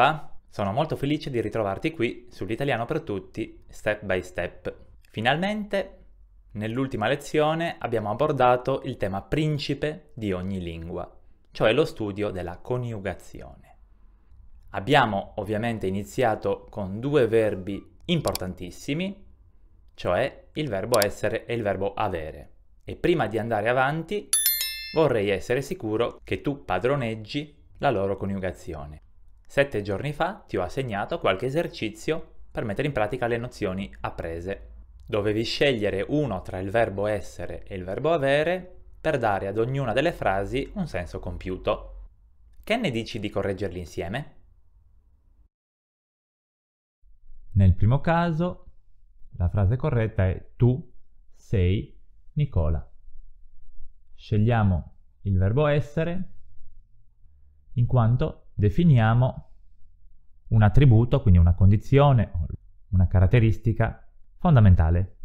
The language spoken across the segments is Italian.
va? Sono molto felice di ritrovarti qui sull'italiano per tutti, step by step. Finalmente, nell'ultima lezione abbiamo abbordato il tema principe di ogni lingua, cioè lo studio della coniugazione. Abbiamo ovviamente iniziato con due verbi importantissimi, cioè il verbo essere e il verbo avere. E prima di andare avanti vorrei essere sicuro che tu padroneggi la loro coniugazione. Sette giorni fa ti ho assegnato qualche esercizio per mettere in pratica le nozioni apprese. Dovevi scegliere uno tra il verbo essere e il verbo avere per dare ad ognuna delle frasi un senso compiuto. Che ne dici di correggerli insieme? Nel primo caso, la frase corretta è tu sei Nicola. Scegliamo il verbo essere in quanto definiamo un attributo, quindi una condizione, una caratteristica fondamentale.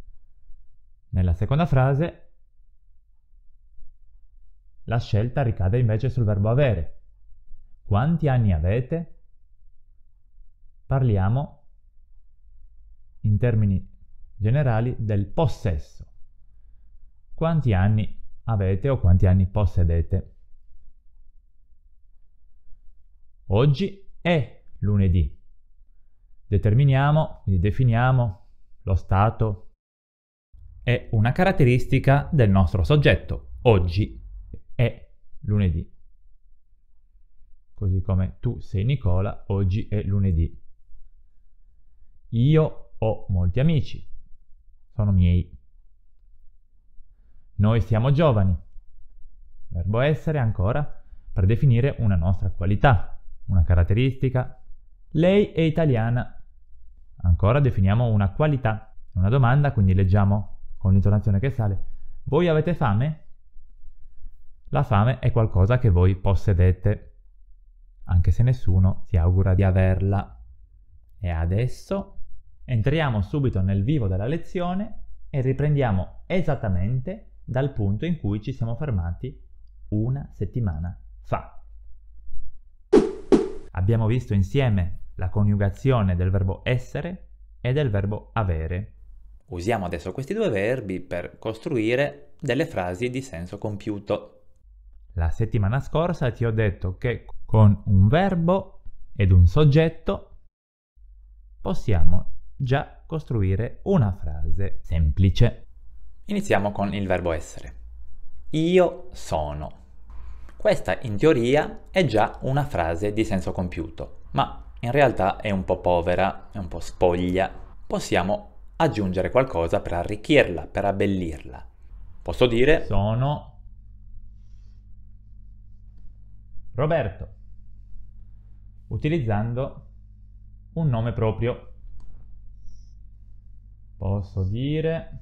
Nella seconda frase la scelta ricade invece sul verbo avere. Quanti anni avete? Parliamo in termini generali del possesso. Quanti anni avete o quanti anni possedete? Oggi è lunedì. Determiniamo, quindi definiamo lo stato. È una caratteristica del nostro soggetto. Oggi è lunedì. Così come tu sei Nicola, oggi è lunedì. Io ho molti amici. Sono miei. Noi siamo giovani. Verbo essere ancora per definire una nostra qualità, una caratteristica. Lei è italiana. Ancora definiamo una qualità. Una domanda, quindi leggiamo con l'intonazione che sale. Voi avete fame? La fame è qualcosa che voi possedete, anche se nessuno si augura di averla. E adesso entriamo subito nel vivo della lezione e riprendiamo esattamente dal punto in cui ci siamo fermati una settimana fa. Abbiamo visto insieme la coniugazione del verbo essere e del verbo avere. Usiamo adesso questi due verbi per costruire delle frasi di senso compiuto. La settimana scorsa ti ho detto che con un verbo ed un soggetto possiamo già costruire una frase semplice. Iniziamo con il verbo essere. Io sono. Questa in teoria è già una frase di senso compiuto, ma in realtà è un po' povera, è un po' spoglia. Possiamo aggiungere qualcosa per arricchirla, per abbellirla. Posso dire sono Roberto, utilizzando un nome proprio. Posso dire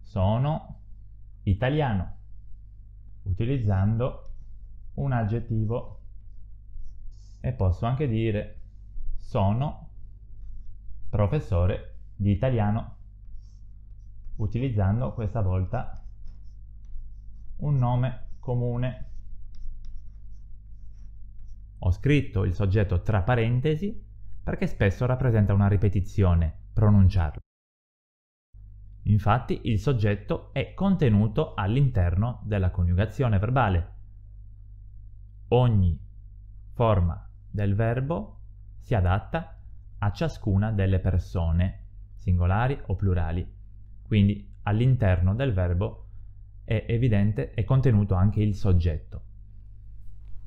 sono italiano utilizzando un aggettivo e posso anche dire sono professore di italiano utilizzando questa volta un nome comune. Ho scritto il soggetto tra parentesi perché spesso rappresenta una ripetizione pronunciarlo. Infatti il soggetto è contenuto all'interno della coniugazione verbale. Ogni forma del verbo si adatta a ciascuna delle persone, singolari o plurali. Quindi all'interno del verbo è evidente, è contenuto anche il soggetto.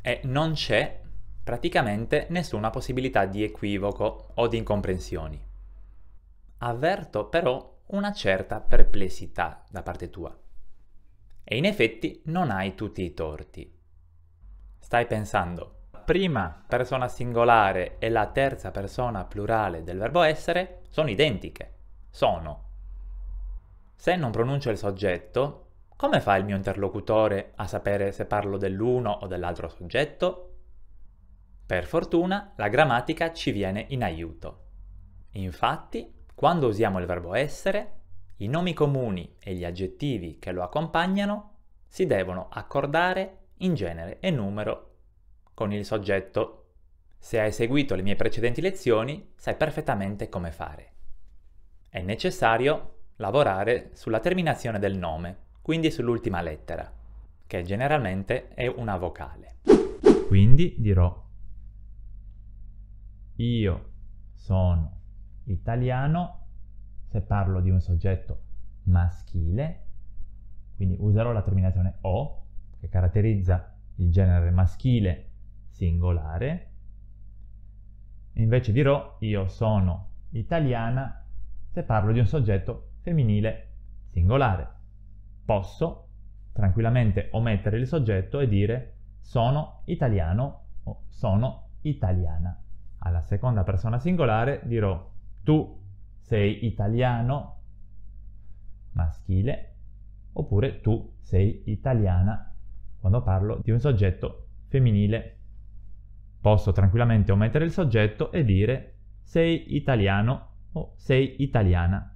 E non c'è praticamente nessuna possibilità di equivoco o di incomprensioni. Avverto però una certa perplessità da parte tua. E in effetti non hai tutti i torti. Stai pensando, prima persona singolare e la terza persona plurale del verbo essere sono identiche, sono. Se non pronuncio il soggetto, come fa il mio interlocutore a sapere se parlo dell'uno o dell'altro soggetto? Per fortuna la grammatica ci viene in aiuto. Infatti, quando usiamo il verbo essere, i nomi comuni e gli aggettivi che lo accompagnano si devono accordare in genere e numero con il soggetto. Se hai seguito le mie precedenti lezioni, sai perfettamente come fare. È necessario lavorare sulla terminazione del nome, quindi sull'ultima lettera, che generalmente è una vocale. Quindi dirò io sono italiano, se parlo di un soggetto maschile, quindi userò la terminazione o, che caratterizza il genere maschile singolare, invece dirò io sono italiana se parlo di un soggetto femminile singolare. Posso tranquillamente omettere il soggetto e dire sono italiano o sono italiana. Alla seconda persona singolare dirò tu sei italiano maschile oppure tu sei italiana quando parlo di un soggetto femminile. Posso tranquillamente omettere il soggetto e dire sei italiano o sei italiana.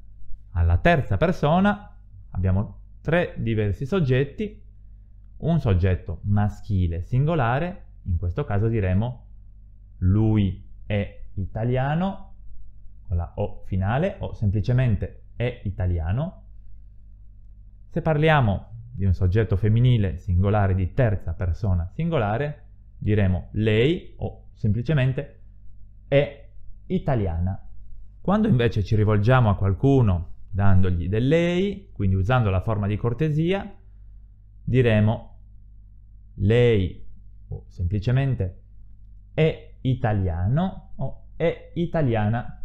Alla terza persona abbiamo tre diversi soggetti, un soggetto maschile singolare, in questo caso diremo lui è italiano con la O finale o semplicemente è italiano. Se parliamo di un soggetto femminile singolare di terza persona singolare, diremo lei o semplicemente è italiana. Quando invece ci rivolgiamo a qualcuno dandogli del lei, quindi usando la forma di cortesia, diremo lei o semplicemente è italiano o è italiana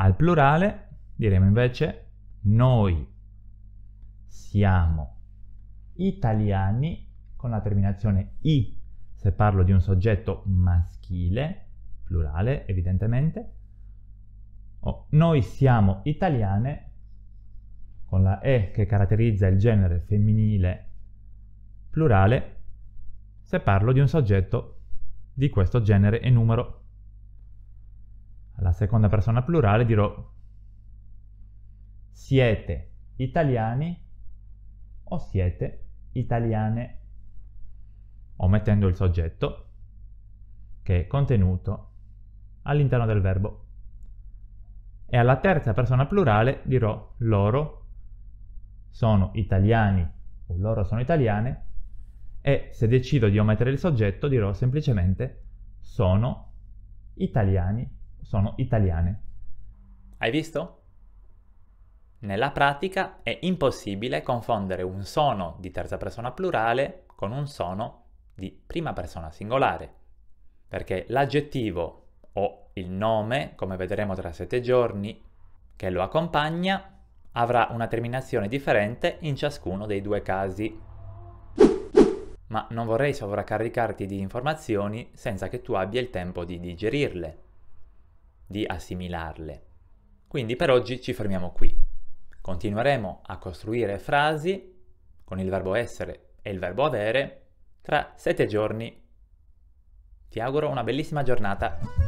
al plurale diremo invece noi siamo italiani con la terminazione i se parlo di un soggetto maschile, plurale evidentemente, o oh, noi siamo italiane con la E che caratterizza il genere femminile plurale se parlo di un soggetto di questo genere e numero alla seconda persona plurale dirò siete italiani o siete italiane omettendo il soggetto che è contenuto all'interno del verbo. E alla terza persona plurale dirò loro sono italiani o loro sono italiane e se decido di omettere il soggetto dirò semplicemente sono italiani sono italiane. Hai visto? Nella pratica è impossibile confondere un sono di terza persona plurale con un sono di prima persona singolare, perché l'aggettivo o il nome, come vedremo tra sette giorni, che lo accompagna avrà una terminazione differente in ciascuno dei due casi. Ma non vorrei sovraccaricarti di informazioni senza che tu abbia il tempo di digerirle di assimilarle. Quindi per oggi ci fermiamo qui. Continueremo a costruire frasi con il verbo essere e il verbo avere tra sette giorni. Ti auguro una bellissima giornata.